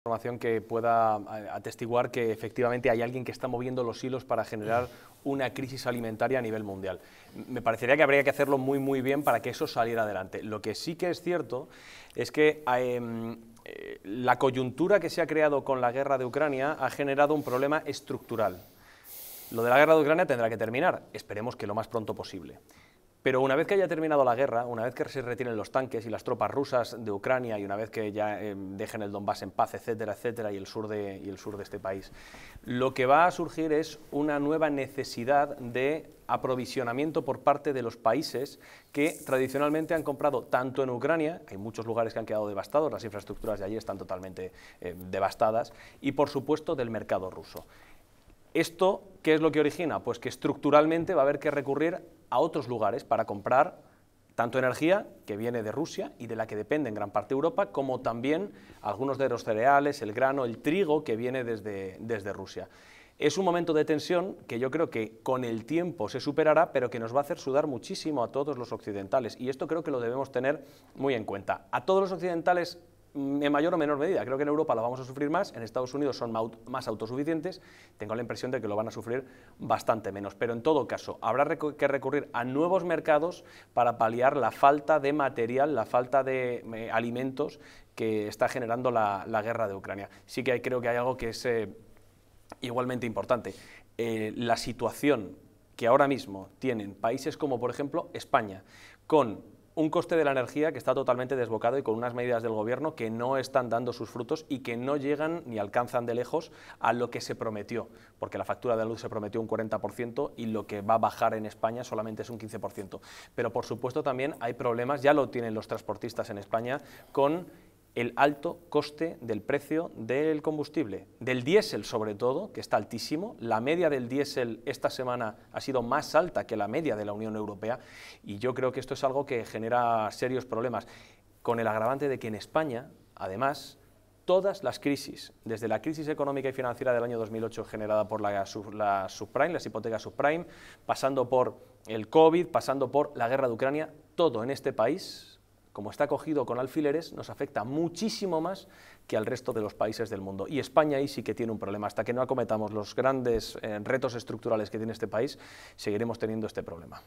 información que pueda eh, atestiguar que efectivamente hay alguien que está moviendo los hilos para generar una crisis alimentaria a nivel mundial. Me parecería que habría que hacerlo muy muy bien para que eso saliera adelante. Lo que sí que es cierto es que em, eh, la coyuntura que se ha creado con la guerra de Ucrania ha generado un problema estructural. Lo de la guerra de Ucrania tendrá que terminar, esperemos que lo más pronto posible. Pero una vez que haya terminado la guerra, una vez que se retiren los tanques y las tropas rusas de Ucrania y una vez que ya eh, dejen el Donbass en paz, etcétera, etcétera, y el, sur de, este país, lo que va a surgir es una nueva necesidad de aprovisionamiento por parte de los países que tradicionalmente han comprado tanto en Ucrania, hay muchos lugares que han quedado devastados, las infraestructuras de allí están totalmente eh, devastadas, y por supuesto del mercado ruso. ¿Esto qué es lo que origina? Pues que estructuralmente va a haber que recurrir a otros lugares para comprar tanto energía que viene de Rusia y de la que depende en gran parte Europa, como también algunos de los cereales, el grano, el trigo que viene desde, desde Rusia. Es un momento de tensión que yo creo que con el tiempo se superará, pero que nos va a hacer sudar muchísimo a todos los occidentales. Y esto creo que lo debemos tener muy en cuenta. A todos los occidentales Mm, en mayor o menor medida. Creo que en Europa lo vamos a sufrir más, en Estados Unidos son más autosuficientes, tengo la impresión de que lo van a sufrir bastante menos. Pero en todo caso, habrá que recurrir a nuevos mercados para paliar la falta de material, la falta de mm, eh, alimentos que está generando la, guerra de Ucrania. Sí que hay, creo que hay algo que es eh, igualmente importante. Eh, la situación que ahora mismo tienen países como, por ejemplo, España, con un coste de la energía que está totalmente desbocado y con unas medidas del gobierno que no están dando sus frutos y que no llegan ni alcanzan de lejos a lo que se prometió, porque la factura de la luz se prometió un 40% y lo que va a bajar en España solamente es un 15%. Pero por supuesto también hay problemas, ya lo tienen los transportistas en España, con el alto coste del precio del combustible, del diésel sobre todo, que está altísimo. La media del diésel esta semana ha sido más alta que la media de la Unión Europea y yo creo que esto es algo que genera serios problemas, con el agravante de que en España, además, todas las crisis, desde la crisis económica y financiera del año 2008 generada por la, subprime, las hipotecas subprime, pasando por el COVID, pasando por la guerra de Ucrania, todo en este país como está cogido con alfileres, nos afecta muchísimo más que al resto de los países del mundo. Y España ahí sí que tiene un problema. Hasta que no acometamos los grandes eh, retos estructurales que tiene este país, seguiremos teniendo este problema.